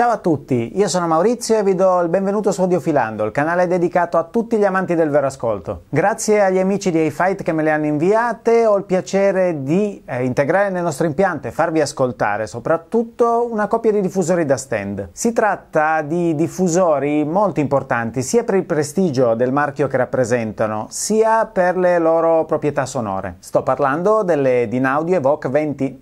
Ciao a tutti, io sono Maurizio e vi do il benvenuto su Audiofilando, il canale dedicato a tutti gli amanti del vero ascolto. Grazie agli amici di A-Fight che me le hanno inviate, ho il piacere di eh, integrare nel nostro impianto e farvi ascoltare soprattutto una coppia di diffusori da stand. Si tratta di diffusori molto importanti sia per il prestigio del marchio che rappresentano, sia per le loro proprietà sonore. Sto parlando delle Dinaudio Evoque 20.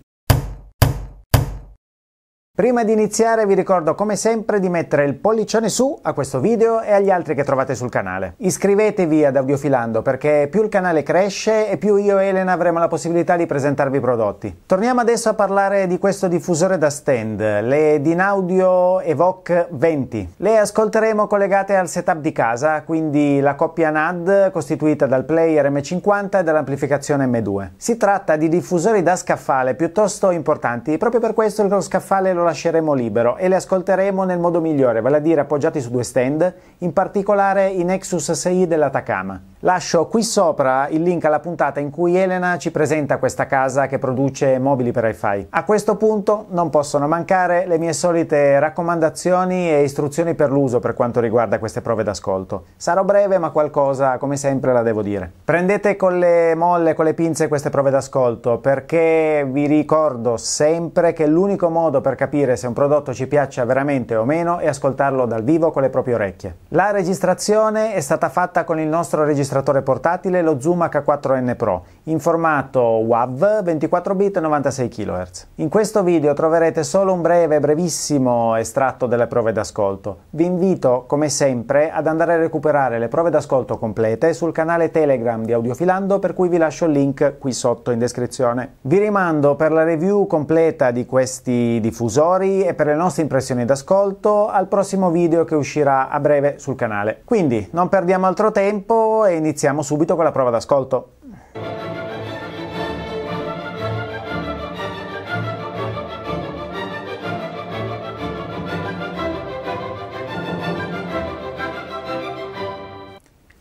Prima di iniziare vi ricordo come sempre di mettere il pollicione su a questo video e agli altri che trovate sul canale. Iscrivetevi ad Audiofilando perché più il canale cresce e più io e Elena avremo la possibilità di presentarvi i prodotti. Torniamo adesso a parlare di questo diffusore da stand, le Dinaudio Evoque 20. Le ascolteremo collegate al setup di casa, quindi la coppia NAD costituita dal player M50 e dall'amplificazione M2. Si tratta di diffusori da scaffale piuttosto importanti, proprio per questo lo scaffale lo lasceremo libero e le ascolteremo nel modo migliore, vale a dire appoggiati su due stand, in particolare i Nexus 6 dell'Atacama. Lascio qui sopra il link alla puntata in cui Elena ci presenta questa casa che produce mobili per hi-fi. A questo punto non possono mancare le mie solite raccomandazioni e istruzioni per l'uso per quanto riguarda queste prove d'ascolto. Sarò breve ma qualcosa come sempre la devo dire. Prendete con le molle, con le pinze queste prove d'ascolto perché vi ricordo sempre che l'unico modo per capire se un prodotto ci piaccia veramente o meno è ascoltarlo dal vivo con le proprie orecchie. La registrazione è stata fatta con il nostro registratore registratore portatile lo Zoom H4n Pro in formato WAV 24 bit 96 kHz. In questo video troverete solo un breve, brevissimo estratto delle prove d'ascolto. Vi invito, come sempre, ad andare a recuperare le prove d'ascolto complete sul canale Telegram di Audiofilando, per cui vi lascio il link qui sotto in descrizione. Vi rimando per la review completa di questi diffusori e per le nostre impressioni d'ascolto al prossimo video che uscirà a breve sul canale. Quindi non perdiamo altro tempo e iniziamo subito con la prova d'ascolto.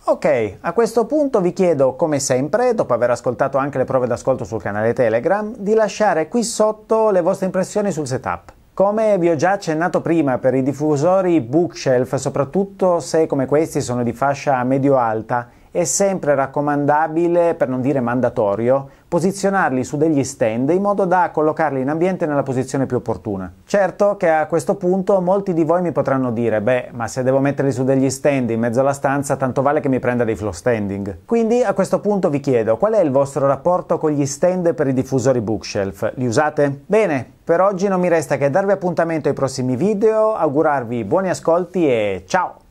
Ok, a questo punto vi chiedo, come sempre, dopo aver ascoltato anche le prove d'ascolto sul canale Telegram, di lasciare qui sotto le vostre impressioni sul setup. Come vi ho già accennato prima, per i diffusori bookshelf, soprattutto se come questi sono di fascia medio-alta, è sempre raccomandabile, per non dire mandatorio, posizionarli su degli stand in modo da collocarli in ambiente nella posizione più opportuna. Certo che a questo punto molti di voi mi potranno dire, beh, ma se devo metterli su degli stand in mezzo alla stanza, tanto vale che mi prenda dei flow standing. Quindi a questo punto vi chiedo, qual è il vostro rapporto con gli stand per i diffusori bookshelf? Li usate? Bene, per oggi non mi resta che darvi appuntamento ai prossimi video, augurarvi buoni ascolti e ciao!